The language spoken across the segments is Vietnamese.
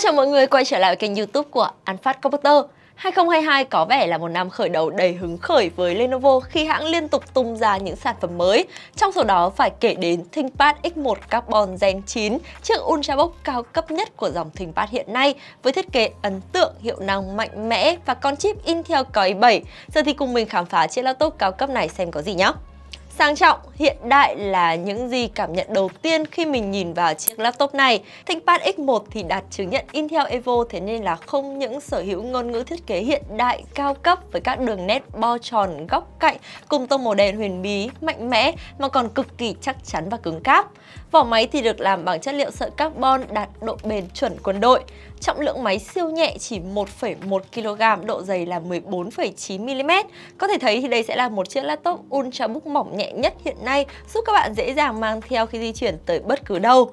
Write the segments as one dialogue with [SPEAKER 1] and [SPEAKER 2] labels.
[SPEAKER 1] chào mọi người quay trở lại kênh youtube của An Phát Computer 2022 có vẻ là một năm khởi đầu đầy hứng khởi với Lenovo khi hãng liên tục tung ra những sản phẩm mới. Trong số đó phải kể đến ThinkPad X1 Carbon Gen 9, chiếc Ultrabook cao cấp nhất của dòng ThinkPad hiện nay với thiết kế ấn tượng, hiệu năng mạnh mẽ và con chip Intel Core i7. Giờ thì cùng mình khám phá chiếc laptop cao cấp này xem có gì nhé. Sang trọng, hiện đại là những gì cảm nhận đầu tiên khi mình nhìn vào chiếc laptop này. ThinkPad X1 thì đạt chứng nhận Intel Evo thế nên là không những sở hữu ngôn ngữ thiết kế hiện đại cao cấp với các đường nét bo tròn góc cạnh cùng tông màu đen huyền bí, mạnh mẽ mà còn cực kỳ chắc chắn và cứng cáp. Vỏ máy thì được làm bằng chất liệu sợi carbon đạt độ bền chuẩn quân đội. Trọng lượng máy siêu nhẹ chỉ 1,1 kg, độ dày là 14,9 mm. Có thể thấy thì đây sẽ là một chiếc laptop ultrabook mỏng nhẹ nhất hiện nay giúp các bạn dễ dàng mang theo khi di chuyển tới bất cứ đâu.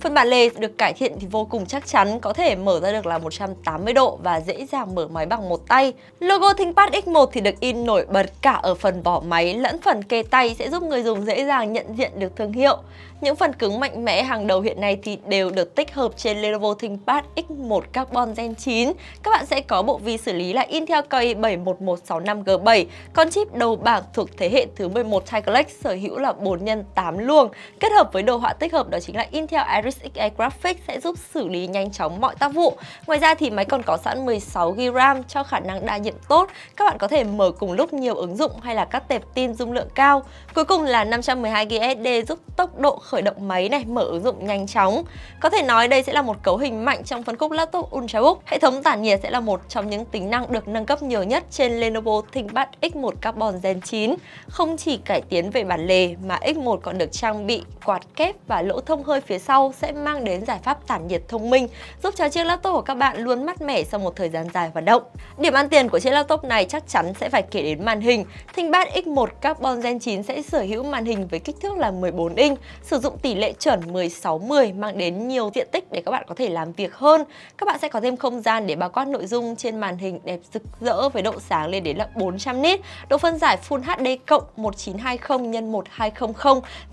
[SPEAKER 1] Phần bản lề được cải thiện thì vô cùng chắc chắn, có thể mở ra được là 180 độ và dễ dàng mở máy bằng một tay. Logo ThinkPad X1 thì được in nổi bật cả ở phần vỏ máy lẫn phần kê tay sẽ giúp người dùng dễ dàng nhận diện được thương hiệu. Những phần cứng mạnh mẽ hàng đầu hiện nay thì đều được tích hợp trên Lenovo ThinkPad X1 Carbon Gen 9. Các bạn sẽ có bộ vi xử lý là Intel Core i7-11665G7, con chip đầu bảng thuộc thế hệ thứ 11 Tiger Lake sở hữu là 4 x 8 luồng, kết hợp với đồ họa tích hợp đó chính là Intel Iris RSXA Graphics sẽ giúp xử lý nhanh chóng mọi tác vụ. Ngoài ra thì máy còn có sẵn 16GB RAM cho khả năng đa nhiệm tốt. Các bạn có thể mở cùng lúc nhiều ứng dụng hay là các tệp tin dung lượng cao. Cuối cùng là 512GB SD giúp tốc độ khởi động máy này, mở ứng dụng nhanh chóng. Có thể nói đây sẽ là một cấu hình mạnh trong phân khúc laptop Ultrabook. Hệ thống tản nhiệt sẽ là một trong những tính năng được nâng cấp nhiều nhất trên Lenovo ThinkPad X1 Carbon Gen 9. Không chỉ cải tiến về bản lề mà X1 còn được trang bị quạt kép và lỗ thông hơi phía sau sẽ mang đến giải pháp tản nhiệt thông minh, giúp cho chiếc laptop của các bạn luôn mát mẻ sau một thời gian dài hoạt động. Điểm ăn tiền của chiếc laptop này chắc chắn sẽ phải kể đến màn hình. ThinkPad X1 Carbon Gen 9 sẽ sở hữu màn hình với kích thước là 14 inch, sử dụng tỷ lệ chuẩn 16:10 mang đến nhiều diện tích để các bạn có thể làm việc hơn. Các bạn sẽ có thêm không gian để bao quát nội dung trên màn hình đẹp rực rỡ với độ sáng lên đến là 400 nit, độ phân giải Full HD cộng 1920 x 1200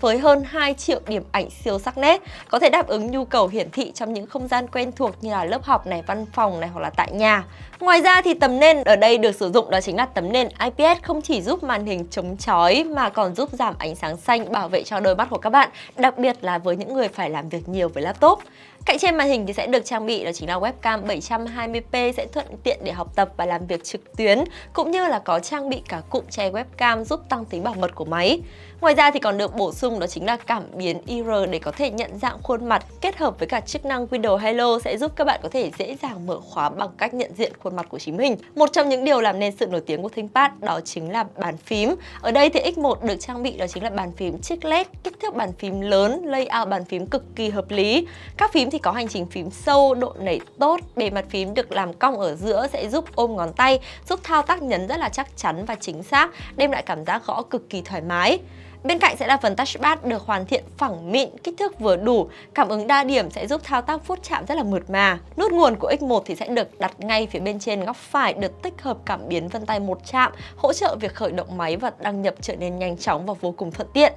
[SPEAKER 1] với hơn 2 triệu điểm ảnh siêu sắc nét. Có thể đáp đáp ứng nhu cầu hiển thị trong những không gian quen thuộc như là lớp học này, văn phòng này hoặc là tại nhà. Ngoài ra thì tấm nền ở đây được sử dụng đó chính là tấm nền IPS không chỉ giúp màn hình chống chói mà còn giúp giảm ánh sáng xanh bảo vệ cho đôi mắt của các bạn, đặc biệt là với những người phải làm việc nhiều với laptop. Cạnh trên màn hình thì sẽ được trang bị đó chính là webcam 720p sẽ thuận tiện để học tập và làm việc trực tuyến cũng như là có trang bị cả cụm che webcam giúp tăng tính bảo mật của máy. Ngoài ra thì còn được bổ sung đó chính là cảm biến IR để có thể nhận dạng khuôn mặt kết hợp với cả chức năng Windows Hello sẽ giúp các bạn có thể dễ dàng mở khóa bằng cách nhận diện khuôn mặt của chính mình. Một trong những điều làm nên sự nổi tiếng của ThinkPad đó chính là bàn phím. Ở đây thì X1 được trang bị đó chính là bàn phím chiếc LED, kích thước bàn phím lớn, layout bàn phím cực kỳ hợp lý. Các phím phím thì có hành trình phím sâu, độ nảy tốt, bề mặt phím được làm cong ở giữa sẽ giúp ôm ngón tay, giúp thao tác nhấn rất là chắc chắn và chính xác, đem lại cảm giác gõ cực kỳ thoải mái. Bên cạnh sẽ là phần touchpad được hoàn thiện phẳng mịn, kích thước vừa đủ, cảm ứng đa điểm sẽ giúp thao tác vuốt chạm rất là mượt mà. Nút nguồn của X1 thì sẽ được đặt ngay phía bên trên góc phải được tích hợp cảm biến vân tay một chạm, hỗ trợ việc khởi động máy và đăng nhập trở nên nhanh chóng và vô cùng thuận tiện.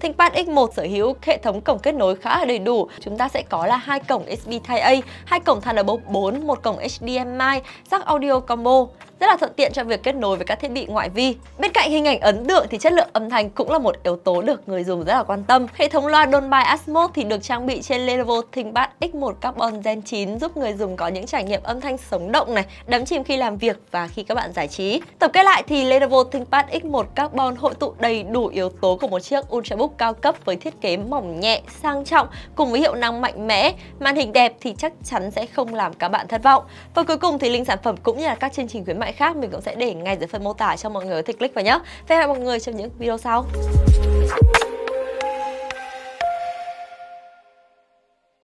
[SPEAKER 1] ThinkPad X1 sở hữu hệ thống cổng kết nối khá là đầy đủ. Chúng ta sẽ có là hai cổng USB Type-A, hai cổng Thunderbolt 4, một cổng HDMI, jack audio combo rất là thuận tiện cho việc kết nối với các thiết bị ngoại vi. Bên cạnh hình ảnh ấn tượng thì chất lượng âm thanh cũng là một yếu tố được người dùng rất là quan tâm. Hệ thống loa Dolby Atmos thì được trang bị trên Lenovo ThinkPad X1 Carbon Gen 9 giúp người dùng có những trải nghiệm âm thanh sống động này, đắm chìm khi làm việc và khi các bạn giải trí. Tổng kết lại thì Lenovo ThinkPad X1 Carbon hội tụ đầy đủ yếu tố của một chiếc Ultrabook cao cấp với thiết kế mỏng nhẹ, sang trọng cùng với hiệu năng mạnh mẽ, màn hình đẹp thì chắc chắn sẽ không làm các bạn thất vọng. Và cuối cùng thì link sản phẩm cũng như là các chương trình khuyến mại loại khác mình cũng sẽ để ngay dưới phần mô tả cho mọi người có click vào nhé. hẹn gặp mọi người trong những video sau.